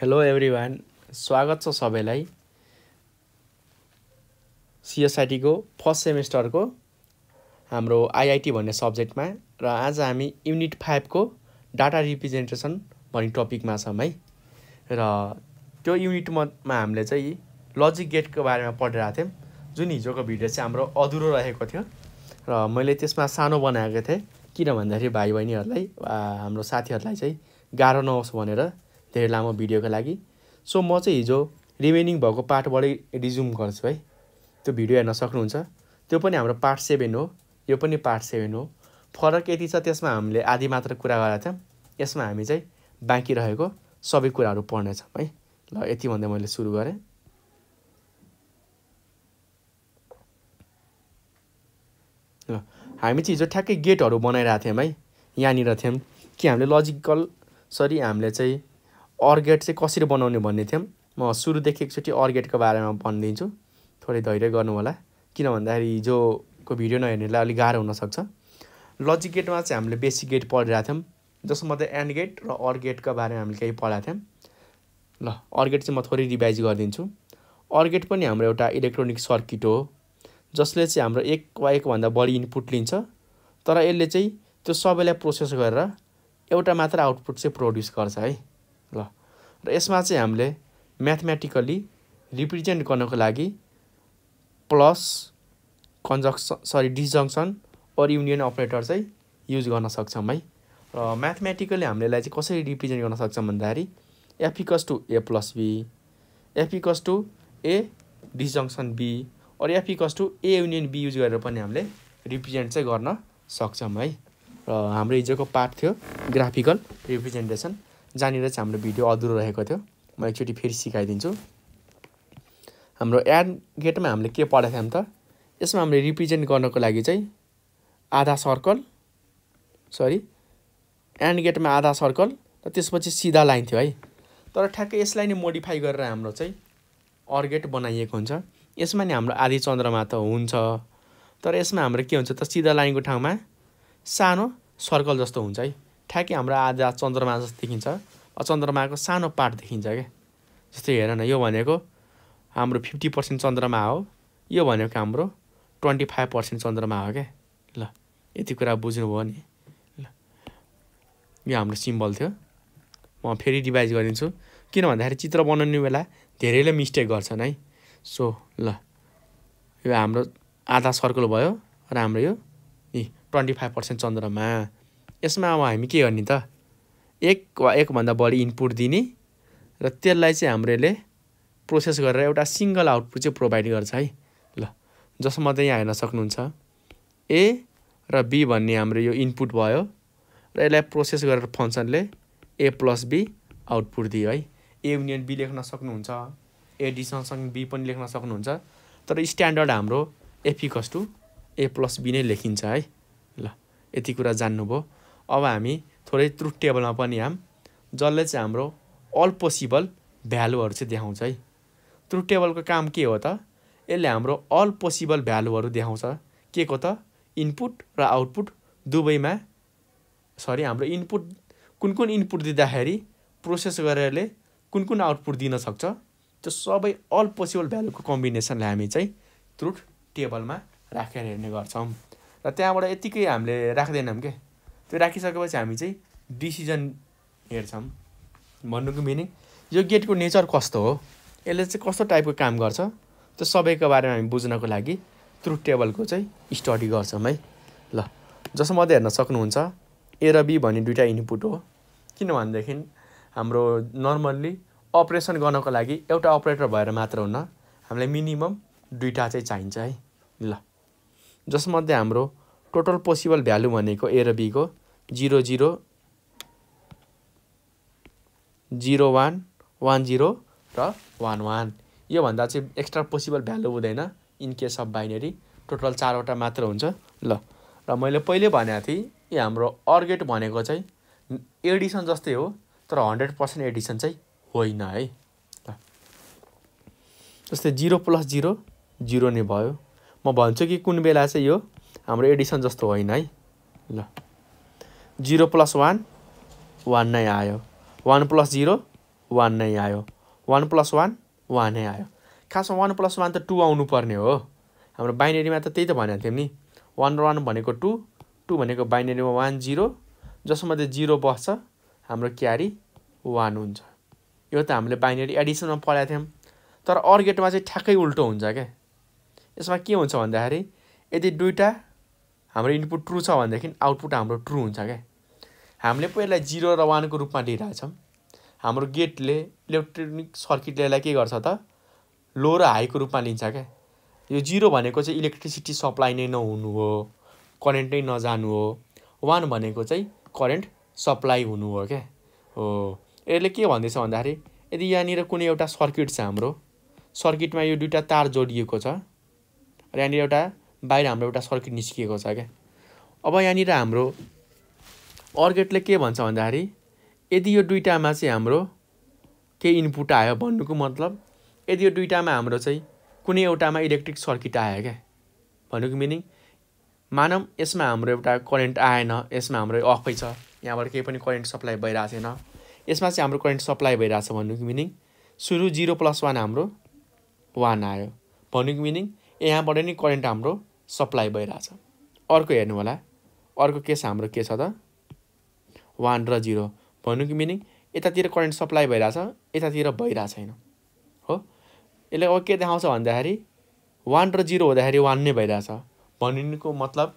hello every स्वागत छ सबैलाई सिएसआइटीको फर्स्ट सेमेस्टरको हाम्रो आइआइटी भन्ने सब्जेक्टमा र आज हामी युनिट फाइभको डाटा रिप्रेजेन्टेसन भन्ने टपिकमा छौँ है र त्यो युनिटमा हामीले चाहिँ लजिक गेटको बारेमा पढिरहेको थियौँ जुन हिजोको भिडियो चाहिँ हाम्रो अधुरो रहेको थियो र मैले त्यसमा सानो बनाएको थिएँ किन भन्दाखेरि भाइ बहिनीहरूलाई हाम्रो साथीहरूलाई चाहिँ गाह्रो नहोस् भनेर धेरै लामो भिडियोको लागि सो म चाहिँ हिजो रिमेनिङ भएको पार्टबाटै रिज्युम गर्छु है त्यो भिडियो हेर्न सक्नुहुन्छ त्यो पनि हाम्रो पार्ट सेभेन हो यो पनि पार्ट सेभेन हो फरक यति छ त्यसमा हामीले आधी मात्र कुरा गरेका थियौँ यसमा हामी चाहिँ बाँकी रहेको सबै कुराहरू पढ्नेछौँ है ल यति भन्दा मैले सुरु गरेँ ल हामी चाहिँ हिजो ठ्याक्कै गेटहरू बनाइरहेको थियौँ है यहाँनिर थियौँ कि हामीले लजिकल सरी हामीले चाहिँ अर्गेट चाहिँ कसरी बनाउने भन्ने थियौँ म सुरुदेखि एकचोटि अर्गेटको बारेमा भनिदिन्छु थोरै धैर्य गर्नु होला किन भन्दाखेरि हिजोको भिडियो नहेर्नेलाई अलिक गाह्रो हुनसक्छ लजिक गेटमा चाहिँ हामीले बेसिक गेट पढिरहेको थियौँ जसमा त एन्ड गेट र अर गेटको बारेमा हामीले केही पढाएको थियौँ ल अर्गेट चाहिँ म थोरै रिभाइज गरिदिन्छु अर्गेट पनि हाम्रो एउटा इलेक्ट्रोनिक सर्किट हो जसले चाहिँ हाम्रो एक वा एकभन्दा बढी इनपुट लिन्छ तर यसले चाहिँ त्यो सबैलाई प्रोसेस गरेर एउटा मात्र आउटपुट चाहिँ प्रड्युस गर्छ है र यसमा चाहिँ हामीले म्याथमेटिकली रिप्रेजेन्ट गर्नको लागि plus conjunction sorry disjunction or union operator चाहिँ युज गर्न सक्छौँ है र म्याथमेटिकली यसलाई चाहिँ कसरी रिप्रेजेन्ट गर्न सक्छौँ भन्दाखेरि F equals to A plus B F equals to A disjunction B अरू F equals to A union B use गरेर पनि हामीले रिप्रेजेन्ट चाहिँ गर्न सक्छौँ है र हाम्रो हिजोको पार्ट थियो ग्राफिकल रिप्रेजेन्टेसन जहाँनिर चाहिँ हाम्रो भिडियो अधुरो रहेको थियो म एकचोटि फेरि सिकाइदिन्छु हाम्रो एड गेटमा हामीले के पढाएको थियौँ त यसमा हामीले रिप्रेजेन्ट गर्नको लागि चाहिँ आधा सर्कल सरी एन्ड गेटमा आधा सर्कल र त्यसपछि सिधा लाइन थियो है तर ठ्याक्कै यसलाई नै मोडिफाई गरेर हाम्रो चाहिँ अर्गेट बनाइएको हुन्छ यसमा नि हाम्रो आधी चन्द्रमा त हुन्छ तर यसमा हाम्रो के हुन्छ त सिधा लाइनको ठाउँमा सानो सर्कल जस्तो हुन्छ है ठ्याक्कै हाम्रो आज चन्द्रमा जस्तो देखिन्छ चन्द्रमाको सानो पार्ट देखिन्छ क्या जस्तै हेर न यो भनेको हाम्रो फिफ्टी पर्सेन्ट चन्द्रमा हो यो भनेको हाम्रो ट्वेन्टी फाइभ पर्सेन्ट चन्द्रमा हो क्या ल यति कुरा बुझ्नुभयो नि ल यो हाम्रो सिम्बल थियो म फेरि रिभाइज गरिदिन्छु किन भन्दाखेरि चित्र बनाउने बेला धेरैले मिस्टेक गर्छन् है सो ल यो हाम्रो आधा सर्कल भयो र हाम्रो यो नि ट्वेन्टी फाइभ पर्सेन्ट चन्द्रमा यसमा अब हामी के गर्ने त एक वा एकभन्दा बढी इनपुट दिने र त्यसलाई चाहिँ हामीले प्रोसेस गरेर एउटा सिङ्गल आउटपुट चाहिँ प्रोभाइड गर्छ है ल जसमा चाहिँ यहाँ हेर्न सक्नुहुन्छ ए र बी भन्ने हाम्रो यो इनपुट भयो र यसलाई प्रोसेस गरेर फङ्सनले ए प्लस बी आउटपुट दियो है ए युनियन बी लेख्न सक्नुहुन्छ एडिसनसँग बी पनि लेख्न सक्नुहुन्छ तर स्ट्यान्डर्ड हाम्रो एफिकस कस टु ए प्लस बी नै लेखिन्छ है ल यति कुरा जान्नुभयो अब हामी थोरै ट्रुथ टेबलमा पनि हाम जसले चाहिँ हाम्रो अल पोसिबल भ्यालुहरू चाहिँ देखाउँछ है ट्रुथ टेबलको काम के हो त यसले हाम्रो अल पोसिबल भ्यालुहरू देखाउँछ के को त इनपुट र आउटपुट दुवैमा सरी हाम्रो इनपुट कुन कुन इनपुट दिँदाखेरि प्रोसेस गरेरले कुन कुन आउटपुट दिन सक्छ त्यो सबै अल पोसिबल भ्यालुको कम्बिनेसनले हामी चाहिँ ट्रुथ टेबलमा राखेर हेर्ने गर्छौँ र त्यहाँबाट यतिकै हामीले राख्दैनौँ क्या त्यो राखिसकेपछि हामी चाहिँ डिसिजन हेर्छौँ भन्नुको मिनिङ यो गेटको नेचर कस्तो हो यसले चाहिँ कस्तो टाइपको काम गर्छ त्यो सबैको बारेमा हामी बुझ्नको लागि ट्रुथ टेबलको चाहिँ स्टडी गर्छौँ है ल जसो मात्रै हेर्न सक्नुहुन्छ ए र बी भन्ने दुइटा इनपुट हो किनभनेदेखि हाम्रो नर्मल्ली अपरेसन गर्नको लागि एउटा अपरेटर भएर मात्र हुन हामीलाई मिनिमम दुइटा चाहिँ चाहिन्छ है ल जसमध्ये हाम्रो टोटल पोसिबल भ्यालु भनेको ए र बीको zero zero zero one one zero र वान वान योभन्दा चाहिँ एक्स्ट्रा पोसिबल भ्यालु हुँदैन in case of binary total चारवटा मात्र हुन्छ ल र मैले पहिले भनेको थिएँ यो हाम्रो अर्गेट भनेको चाहिँ एडिसन जस्तै हो तर हन्ड्रेड पर्सेन्ट एडिसन चाहिँ होइन है ल जस्तै जिरो प्लस जिरो जिरो नै भयो म भन्छु कि कुन बेला चाहिँ यो हाम्रो एडिसन जस्तो होइन है ल जिरो प्लस वान वान नै आयो वान प्लस जिरो वान नै आयो वान प्लस वान वानै आयो खासमा वान प्लस वान त टू आउनुपर्ने हो हाम्रो बाइनेरीमा त त्यही त भनेको थियौँ नि वान वान भनेको टू टू भनेको बाइनेरीमा वान जिरो जसमध्ये जिरो बस्छ हाम्रो क्यारी वान हुन्छ यो त हामीले बाइनेरी एडिसनमा पढाएको थियौँ तर अर्गेटमा चाहिँ ठ्याक्कै उल्टो हुन्छ क्या यसमा के हुन्छ भन्दाखेरि यदि दुईवटा हाम्रो इनपुट ट्रु छ भनेदेखि आउटपुट हाम्रो ट्रु हुन्छ क्या हामीले पो यसलाई जिरो र वानको रूपमा लिइरहेछौँ हाम्रो गेटले इलेक्ट्रोनिक सर्किटले यसलाई के गर्छ त लो र हाईको रूपमा लिन्छ क्या यो जिरो भनेको चाहिँ इलेक्ट्रिसिटी सप्लाई नै नहुनु हो करेन्ट नै नजानु हो वान भनेको चाहिँ करेन्ट सप्लाई हुनु हो क्या हो यसले के भन्दैछ भन्दाखेरि यदि यहाँनिर कुनै एउटा सर्किट छ हाम्रो सर्किटमा यो दुइटा तार जोडिएको छ र यहाँनिर एउटा बाहिर हाम्रो एउटा सर्किट निस्किएको छ क्या अब यहाँनिर हाम्रो अर्गेटले के भन्छ भन्दाखेरि यदि यो दुइटामा चाहिँ हाम्रो केही इनपुट आयो भन्नुको मतलब यदि यो दुइटामा हाम्रो चाहिँ कुनै एउटामा इलेक्ट्रिक सर्किट आयो क्या भन्नुको मिनिङ मानौँ यसमा हाम्रो एउटा करेन्ट आएन यसमा हाम्रो अफै छ यहाँबाट केही पनि करेन्ट सप्लाई भइरहेको छैन यसमा चाहिँ हाम्रो करेन्ट सप्लाई छ भन्नुको मिनिङ सुरु जिरो प्लस वान हाम्रो वान आयो भन्नुको मिनिङ यहाँबाट नै करेन्ट हाम्रो सप्लाई भइरहेछ अर्को हेर्नु होला अर्को केस हाम्रो के छ त वान र जिरो भन्नुको मिनिङ यतातिर करेन्ट सप्लाई भइरहेछ यतातिर भइरहेको छैन हो यसले अब के देखाउँछ भन्दाखेरि वान र जिरो हुँदाखेरि वान नै भइरहेछ भन्नुको मतलब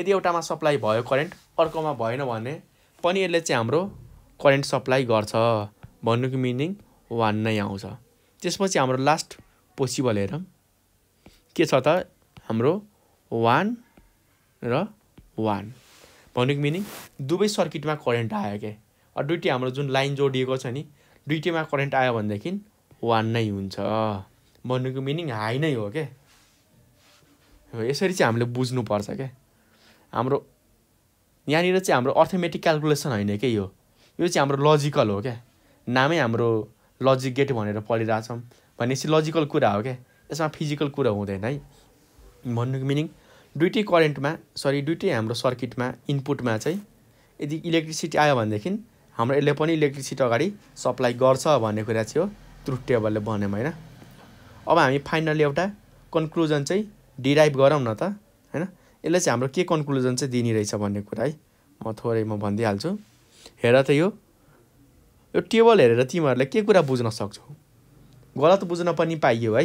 यदि एउटामा सप्लाई भयो करेन्ट अर्कोमा भएन भने पनि यसले चाहिँ हाम्रो करेन्ट सप्लाई गर्छ भन्नुको मिनिङ वान नै आउँछ त्यसपछि हाम्रो लास्ट पोसिबल हेरौँ के छ त हाम्रो वान र वान भनेको मिनिङ दुवै सर्किटमा करेन्ट आयो क्या दुइटै हाम्रो जुन लाइन जोडिएको छ नि दुइटैमा करेन्ट आयो भनेदेखि वान नै हुन्छ भन्नुको मिनिङ हाई नै हो क्या यसरी चाहिँ हामीले बुझ्नुपर्छ क्या हाम्रो यहाँनिर चाहिँ हाम्रो अर्थमेटिक क्यालकुलेसन होइन क्या यो यो चाहिँ हाम्रो लजिकल हो क्या नामै हाम्रो लजिक गेट भनेर पढिरहेछौँ भनेपछि लजिकल कुरा हो क्या यसमा फिजिकल कुरा हुँदैन है भन्नुको मिनिङ दुइटै करेन्टमा सरी दुइटै हाम्रो सर्किटमा इनपुटमा चाहिँ यदि इलेक्ट्रिसिटी आयो भनेदेखि हाम्रो यसले पनि इलेक्ट्रिसिटी अगाडि सप्लाई गर्छ भन्ने कुरा चाहिँ हो ट्रुथ टेबलले भन्यौँ होइन अब हामी फाइनली एउटा कन्क्लुजन चाहिँ डिराइभ गरौँ न त होइन यसले चाहिँ हाम्रो के कन्क्लुजन चाहिँ दिने रहेछ भन्ने कुरा है म थोरै म भनिदिइहाल्छु हेर त यो यो टेबल हेरेर तिमीहरूले के कुरा बुझ्न सक्छौ गलत बुझ्न पनि पाइयो है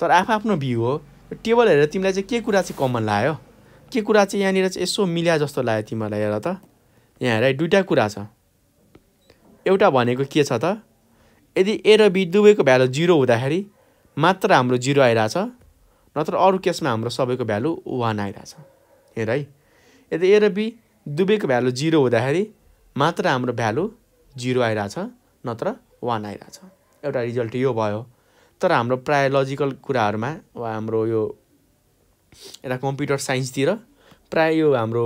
तर आफ्नो भ्यू हो टेबल हेरेर तिमीलाई चाहिँ के कुरा चाहिँ कमन लाग्यो के कुरा चाहिँ यहाँनिर चाहिँ यसो मिल्या जस्तो लाग्यो तिमीहरूलाई हेर त यहाँ हेर दुइटा कुरा छ एउटा भनेको के छ त यदि ए र बी दुवैको भ्यालु जिरो हुँदाखेरि मात्र हाम्रो जिरो आइरहेछ नत्र अरू केसमा हाम्रो सबैको भ्यालु वान आइरहेछ हेर है यदि ए र बी दुवैको भ्यालु जिरो हुँदाखेरि मात्र हाम्रो भ्यालु जिरो आइरहेछ नत्र वान आइरहेछ एउटा रिजल्ट यो भयो तर हाम्रो प्राय लजिकल कुराहरूमा वा हाम्रो यो एउटा कम्प्युटर साइन्सतिर प्राय यो हाम्रो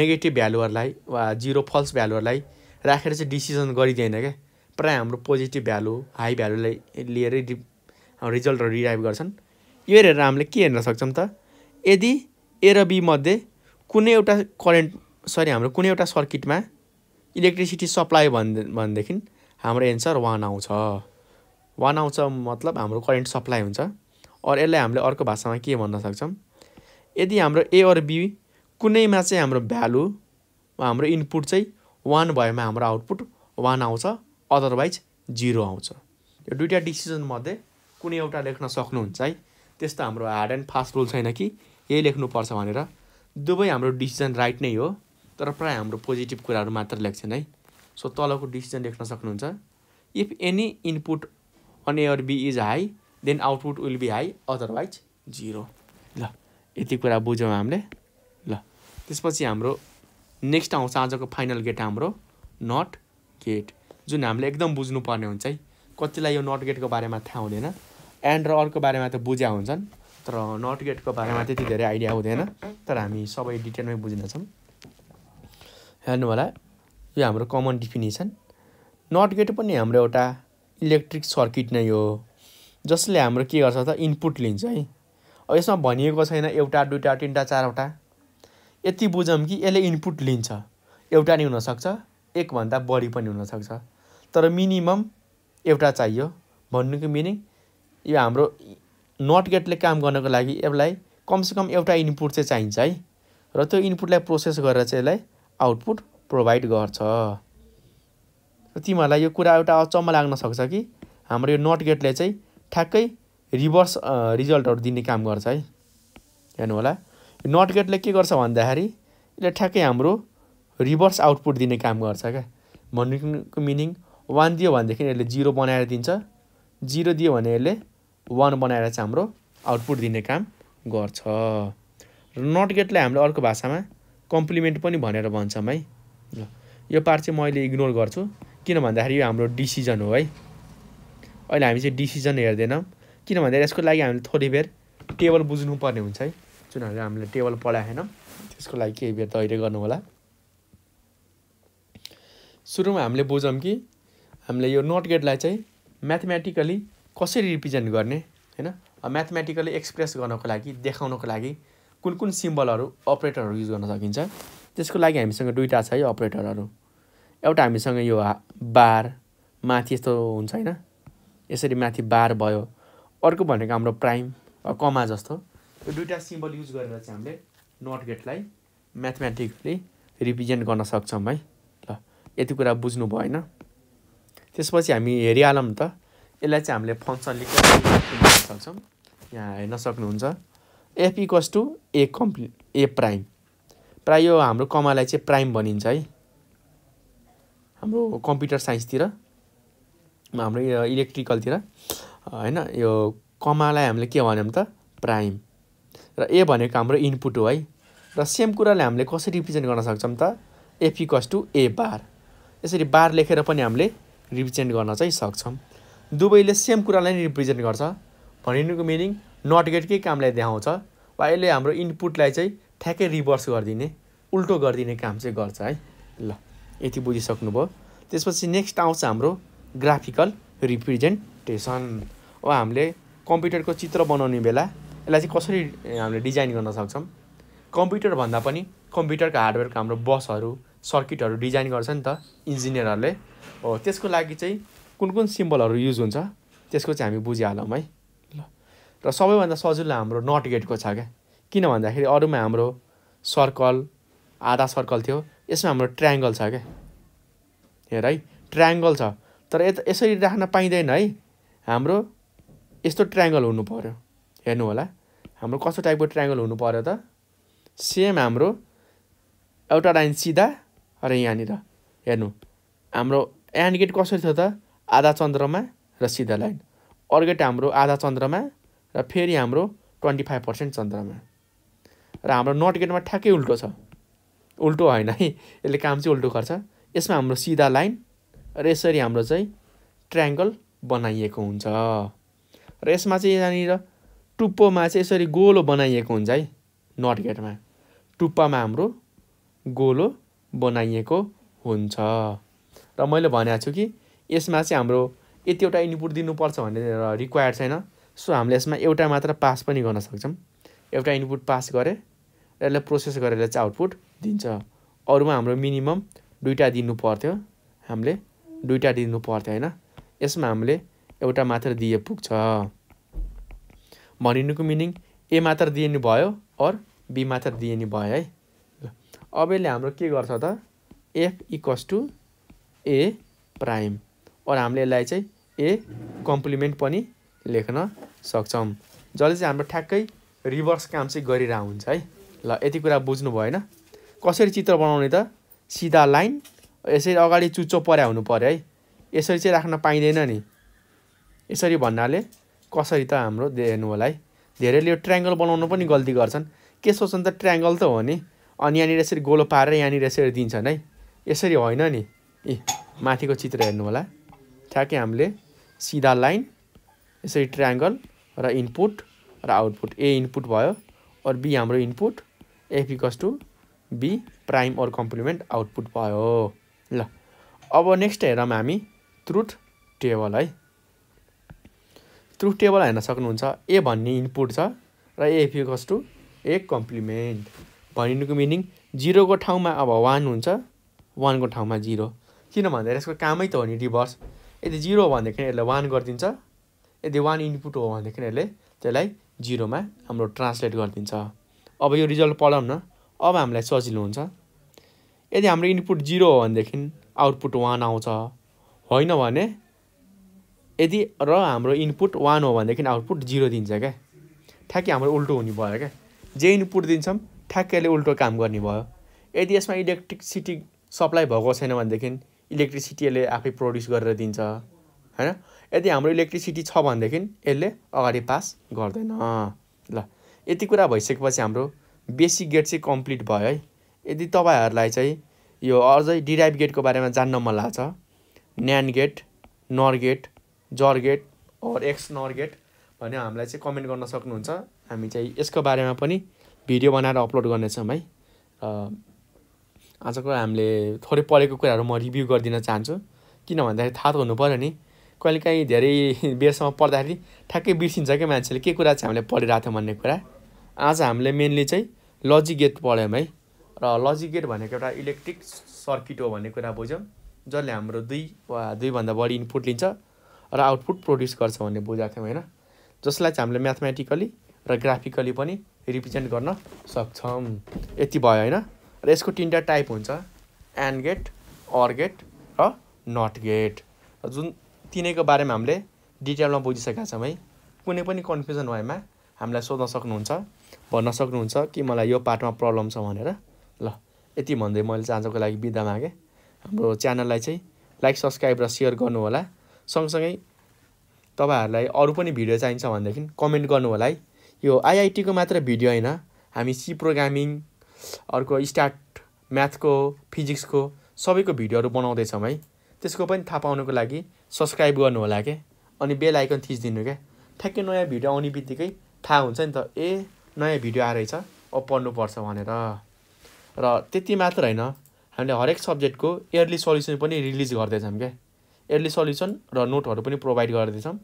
नेगेटिभ भ्यालुहरूलाई वा जिरो फल्स भ्यालुहरूलाई राखेर चाहिँ डिसिजन गरिँदैन क्या प्रायः हाम्रो पोजिटिभ भ्यालु हाई भ्यालुलाई लिएरै डि रिजल्टहरू डिराइभ गर्छन् यो हेरेर हामीले के हेर्न सक्छौँ त यदि ए र बीमध्ये कुनै एउटा करेन्ट सरी हाम्रो कुनै एउटा सर्किटमा इलेक्ट्रिसिटी सप्लाई भन् भनेदेखि हाम्रो एन्सर वान आउँछ वान आउँछ मतलब हाम्रो करेन्ट सप्लाई हुन्छ अर यसलाई हामीले अर्को भाषामा के भन्न सक्छौँ यदि हाम्रो ए अर बी कुनैमा चाहिँ हाम्रो भ्यालु हाम्रो इनपुट चाहिँ वान भएमा हाम्रो आउटपुट वान आउँछ अदरवाइज जिरो आउँछ यो दुइटा डिसिजनमध्ये कुनै एउटा लेख्न सक्नुहुन्छ है त्यस्तो हाम्रो हार्ड एन्ड फास्ट रुल छैन कि यही लेख्नुपर्छ भनेर दुवै हाम्रो डिसिजन राइट नै हो तर प्रायः हाम्रो पोजिटिभ कुराहरू मात्र लेख्छन् है सो तलको डिसिजन लेख्न सक्नुहुन्छ if any input A or B is high then output will be high otherwise zero ल यति कुरा बुझ्यौँ हामीले ल त्यसपछि हाम्रो नेक्स्ट आउँछ आजको फाइनल गेट हाम्रो नट गेट जुन हामीले एकदम बुझ्नुपर्ने हुन्छ है कतिलाई यो नट गेटको बारेमा थाहा हुँदैन एन्ड र अर्को बारेमा त बुझ्या हुन्छन् तर नट गेटको बारेमा त्यति धेरै आइडिया हुँदैन तर हामी सबै डिटेलमै बुझ्नेछौँ हेर्नु होला यो हाम्रो कमन डिफिनेसन नट गेट पनि हाम्रो एउटा इलेक्ट्रिक सर्किट नै हो जसले हाम्रो के गर्छ त इनपुट लिन्छ है अब यसमा भनिएको छैन एउटा दुईवटा तिनवटा चारवटा यति बुझौँ कि यसले इनपुट लिन्छ एउटा नै हुनसक्छ एकभन्दा बढी पनि हुनसक्छ तर मिनिमम एउटा चाहियो भन्नुको मिनिङ यो हाम्रो नट गेटले काम गर्नको लागि यसलाई कमसेकम एउटा इनपुट चाहिँ चाहिन्छ है र त्यो इनपुटलाई प्रोसेस गरेर चाहिँ यसलाई आउटपुट प्रोभाइड गर्छ तिमीहरूलाई यो कुरा एउटा अचम्म लाग्न सक्छ कि हाम्रो यो नट गेटले चाहिँ ठ्याक्कै रिभर्स रिजल्टहरू दिने काम गर्छ है हेर्नु होला नट गेटले के गर्छ भन्दाखेरि यसले ठ्याक्कै हाम्रो रिभर्स आउटपुट दिने काम गर्छ क्या भन्नुको मिनिङ वान दियो भनेदेखि यसले जिरो बनाएर दिन्छ जिरो दियो भने यसले वान बनाएर चाहिँ हाम्रो आउटपुट दिने काम गर्छ र नट गेटलाई हामीले अर्को भाषामा कम्प्लिमेन्ट पनि भनेर भन्छौँ है ल यो पार्ट चाहिँ म अहिले इग्नोर गर्छु किन भन्दाखेरि यो हाम्रो डिसिजन हो है अहिले हामी चाहिँ डिसिजन हेर्दैनौँ किन भन्दाखेरि यसको लागि हामीले थोरै बेर टेबल बुझ्नुपर्ने हुन्छ है जुन हामीले हामीले टेबल पढाएनौँ त्यसको लागि केही बेर धैर्य होला सुरुमा हामीले बुझौँ कि हामीले यो नोट गेटलाई चाहिँ म्याथमेटिकली कसरी रिप्रेजेन्ट गर्ने होइन म्याथमेटिकली एक्सप्रेस गर्नको लागि देखाउनको लागि कुन कुन सिम्बलहरू अपरेटरहरू युज गर्न सकिन्छ त्यसको लागि हामीसँग दुइटा छ है अपरेटरहरू एउटा हामीसँग यो बार माथि यस्तो हुन्छ होइन यसरी माथि बार भयो अर्को भनेको हाम्रो प्राइम कमा जस्तो यो दुइटा सिम्बल युज गरेर चाहिँ हामीले नट गेटलाई म्याथमेटिकली रिप्रेजेन्ट गर्न सक्छौँ है ल यति कुरा बुझ्नु भयो होइन त्यसपछि हामी हेरिहालौँ त यसलाई चाहिँ हामीले फङ्सनले सक्छौँ यहाँ हेर्न सक्नुहुन्छ F equals to A complete A prime प्राय यो हाम्रो कमालाई चाहिँ प्राइम भनिन्छ है हाम्रो कम्प्युटर साइन्सतिर हाम्रो यो इलेक्ट्रिकलतिर होइन यो कमालाई हामीले के भन्यौँ त प्राइम र ए भनेको हाम्रो इनपुट हो है र सेम कुरालाई हामीले कसरी रिप्रेजेन्ट गर्न सक्छौँ त एफ टु ए बार यसरी बार लेखेर पनि हामीले रिप्रेजेन्ट गर्न चाहिँ सक्छौँ दुवैले सेम कुरालाई नै रिप्रेजेन्ट गर्छ भनिनुको मिनिङ नट गेटकै कामलाई देखाउँछ वा यसले हाम्रो इनपुटलाई चाहिँ ठ्याक्कै रिभर्स गरिदिने उल्टो गरिदिने काम चाहिँ गर्छ है ल यति बुझिसक्नुभयो त्यसपछि नेक्स्ट आउँछ हाम्रो ग्राफिकल रिप्रेजेन्टेसन हो हामीले कम्प्युटरको चित्र बनाउने बेला यसलाई चाहिँ कसरी हामीले डिजाइन गर्न सक्छौँ कम्प्युटरभन्दा पनि कम्प्युटरको हार्डवेयरको हाम्रो बसहरू सर्किटहरू डिजाइन गर्छ नि त इन्जिनियरहरूले हो त्यसको लागि चाहिँ कुन कुन सिम्बलहरू युज हुन्छ त्यसको चाहिँ हामी बुझिहालौँ है ल र सबैभन्दा सजिलो हाम्रो नट गेटको छ क्या किन भन्दाखेरि अरूमा हाम्रो सर्कल आधा सर्कल थियो यसमा हाम्रो ट्रायङ्गल छ क्या हेर है ट्रायङ्गल छ तर यता यसरी राख्न पाइँदैन है हाम्रो यस्तो ट्रायङ्गल हुनु पऱ्यो हेर्नु होला हाम्रो कस्तो टाइपको ट्रायङ्गल हुनु पऱ्यो त सेम हाम्रो एउटा लाइन सिधा र यहाँनिर हेर्नु हाम्रो एन्ड गेट कसरी थियो त आधा चन्द्रमा र सिधा लाइन अर्गेट हाम्रो आधा चन्द्रमा र फेरि हाम्रो ट्वेन्टी फाइभ पर्सेन्ट चन्द्रमा र हाम्रो नट गेटमा ठ्याक्कै उल्टो छ उल्टो होइन है यसले काम चाहिँ उल्टो गर्छ यसमा हाम्रो सिधा लाइन र यसरी हाम्रो चाहिँ ट्रायङ्गल बनाइएको हुन्छ र यसमा चाहिँ यहाँनिर टुप्पोमा चाहिँ यसरी गोलो बनाइएको हुन्छ है नट गेटमा टुप्पामा हाम्रो गोलो बनाइएको हुन्छ र मैले भनेको छु कि यसमा चाहिँ हाम्रो यतिवटा इनपुट दिनुपर्छ भनेर रिक्वायर छैन सो हामीले यसमा एउटा मात्र पास पनि गर्न सक्छौँ एउटा इनपुट पास गरेँ र यसलाई प्रोसेस गरेर चाहिँ आउटपुट दिन्छ अरूमा हाम्रो मिनिमम दुइटा दिनु पर्थ्यो हामीले दुइटा दिनु पर्थ्यो होइन यसमा हामीले एउटा मात्र दिए पुग्छ भनिनुको मिनिङ ए मात्र दिए नि भयो अर बी मात्र दिए नि भयो है अब यसले हाम्रो के गर्छ त F equals to A prime or हामीले यसलाई चाहिँ ए कम्प्लिमेन्ट पनि लेख्न सक्छौँ जसले चाहिँ हाम्रो ठ्याक्कै रिभर्स काम चाहिँ गरिरहेको हुन्छ है ल यति कुरा बुझ्नु भयो होइन कसरी चित्र बनाउने त सिधा लाइन यसरी अगाडि चुच्चो पर्या हुनु पऱ्यो है यसरी चाहिँ राख्न पाइँदैन नि यसरी भन्नाले कसरी त हाम्रो हेर्नु होला है धेरैले यो ट्रायङ्गल बनाउनु पनि गल्ती गर्छन् के सोच्छन् त ट्रायङ्गल त हो नि अनि यहाँनिर यसरी गोलो पारेर यहाँनिर यसरी दिन्छन् है यसरी होइन नि ए माथिको चित्र हेर्नु होला ठ्याक्कै हामीले सिधा लाइन यसरी ट्रायङ्गल र इनपुट र आउटपुट ए इनपुट भयो अरू बी हाम्रो input F equals to be prime or complement output भयो ल अब नेक्स्ट हेरौँ हामी ट्रुथ टेबल है ट्रुथ टेबल हेर्न सक्नुहुन्छ ए भन्ने इनपुट छ र F equals to A complement भनिनुको meaning जिरोको ठाउँमा अब वान हुन्छ वानको ठाउँमा जिरो किन भन्दाखेरि यसको कामै त हो नि रिभर्स यदि जिरो हो भनेदेखि यसले वान गरिदिन्छ यदि वान इनपुट हो भनेदेखि यसले त्यसलाई जिरोमा हाम्रो ट्रान्सलेट गरिदिन्छ अब यो रिजल्ट पढौँ न अब हामीलाई सजिलो हुन्छ यदि हाम्रो इनपुट जिरो हो भनेदेखि आउटपुट वान आउँछ होइन भने यदि र हाम्रो इनपुट वान हो भनेदेखि आउटपुट जिरो दिन्छ क्या ठ्याक्कै हाम्रो उल्टो हुने भयो क्या जे इनपुट दिन्छौँ ठ्याक्कैले उल्टो काम गर्ने भयो यदि यसमा इलेक्ट्रिसिटी सप्लाई भएको छैन भनेदेखि इलेक्ट्रिसिटीले आफै प्रड्युस गरेर दिन्छ होइन यदि हाम्रो इलेक्ट्रिसिटी छ भनेदेखि यसले अगाडि पास गर्दैन ल यति कुरा भइसकेपछि हाम्रो बेसिक गेट चाहिँ कम्प्लिट भयो है यदि तपाईँहरूलाई चाहिँ यो अझै डिराइभ गेटको बारेमा जान्न मन लाग्छ NAND gate NOR gate XOR gate or XNOR gate भने हामीलाई चाहिँ कमेन्ट गर्न सक्नुहुन्छ हामी चाहिँ यसको बारेमा पनि भिडियो बनाएर अपलोड गर्नेछौँ है र आजको हामीले थोरै पढेको कुराहरू म रिभ्यू गरिदिन चाहन्छु किन भन्दाखेरि थाहा त हुनु पऱ्यो नि कहिलेकाहीँ धेरै बेरसम्म पढ्दाखेरि ठ्याक्कै बिर्सिन्छ क्या मान्छेले के कुरा चाहिँ हामीले पढिरहेको थियौँ भन्ने कुरा आज हामीले मेनली चाहिँ लजिक गेट पढ्यौँ है र लजिक गेट भनेको एउटा इलेक्ट्रिक सर्किट हो भन्ने कुरा बुझ्यौँ जसले हाम्रो दुई वा दुईभन्दा बढी इनपुट लिन्छ र आउटपुट प्रड्युस गर्छ भन्ने बुझाएको थियौँ होइन जसलाई चाहिँ हामीले म्याथमेटिकली र ग्राफिकली पनि रिप्रेजेन्ट गर्न सक्छौँ यति भयो होइन र यसको तिनवटा टाइप हुन्छ एन्ड गेट अर गेट र नट गेट जुन तिनैको बारेमा हामीले डिटेलमा बुझिसकेका छौँ है कुनै पनि कन्फ्युजन भएमा हामीलाई सोध्न सक्नुहुन्छ भन्न सक्नुहुन्छ कि मलाई यो पार्टमा प्रब्लम छ भनेर ल यति भन्दै मैले चाहिँ आजको लागि बिदा मागेँ हाम्रो च्यानललाई चाहिँ लाइक सब्सक्राइब र सेयर गर्नुहोला सँगसँगै तपाईँहरूलाई अरू पनि भिडियो चाहिन्छ भनेदेखि कमेन्ट गर्नुहोला है यो आइआइटीको मात्र भिडियो होइन हामी सी प्रोग्रामिङ अर्को स्टार्ट म्याथको फिजिक्सको सबैको भिडियोहरू बनाउँदैछौँ है त्यसको पनि थाहा पाउनुको लागि सब्सक्राइब गर्नुहोला क्या अनि बेल आइकन थिचिदिनु क्या ठ्याक्कै नयाँ भिडियो आउने बित्तिकै थाहा हुन्छ नि त ए नयाँ भिडियो आइरहेछ अब पढ्नुपर्छ भनेर र त्यति मात्र होइन हामीले हरेक सब्जेक्टको इयरली सल्युसन पनि रिलिज गर्दैछौँ क्या इयरली सल्युसन र नोटहरू पनि प्रोभाइड गर्दैछौँ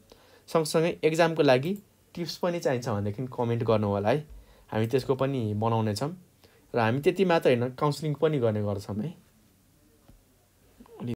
सँगसँगै एक्जामको लागि टिप्स पनि चाहिन्छ भनेदेखि कमेन्ट गर्नु होला है हामी त्यसको पनि बनाउनेछौँ र हामी त्यति मात्र होइन काउन्सिलिङ पनि गर्ने गर्छौँ है